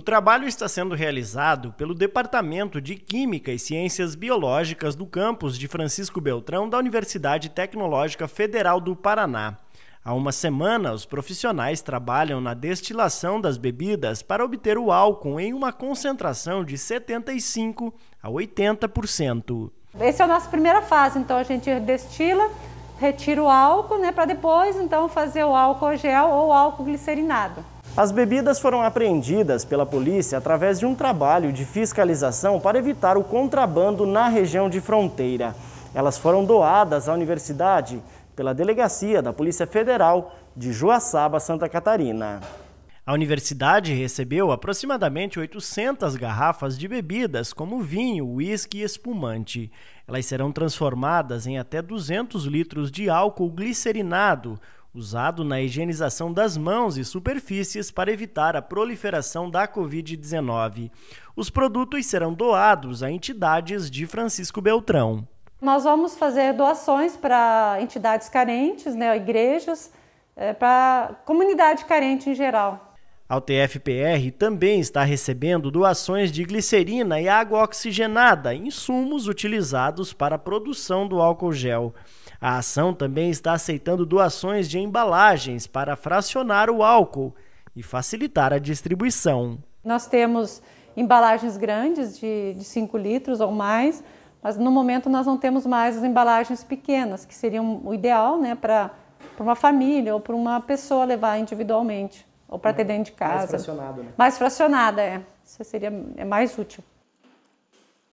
O trabalho está sendo realizado pelo Departamento de Química e Ciências Biológicas do campus de Francisco Beltrão da Universidade Tecnológica Federal do Paraná. Há uma semana, os profissionais trabalham na destilação das bebidas para obter o álcool em uma concentração de 75% a 80%. Essa é a nossa primeira fase, então a gente destila, retira o álcool, né, para depois então fazer o álcool gel ou álcool glicerinado. As bebidas foram apreendidas pela polícia através de um trabalho de fiscalização para evitar o contrabando na região de fronteira. Elas foram doadas à universidade pela delegacia da Polícia Federal de Joaçaba, Santa Catarina. A universidade recebeu aproximadamente 800 garrafas de bebidas como vinho, uísque e espumante. Elas serão transformadas em até 200 litros de álcool glicerinado, usado na higienização das mãos e superfícies para evitar a proliferação da Covid-19. Os produtos serão doados a entidades de Francisco Beltrão. Nós vamos fazer doações para entidades carentes, né, igrejas, é, para comunidade carente em geral. A UTFPR também está recebendo doações de glicerina e água oxigenada, insumos utilizados para a produção do álcool gel. A ação também está aceitando doações de embalagens para fracionar o álcool e facilitar a distribuição. Nós temos embalagens grandes de 5 litros ou mais, mas no momento nós não temos mais as embalagens pequenas, que seriam o ideal né, para uma família ou para uma pessoa levar individualmente ou para hum. ter dentro de casa. Mais fracionado, né? Mais fracionada, é. Isso seria é mais útil.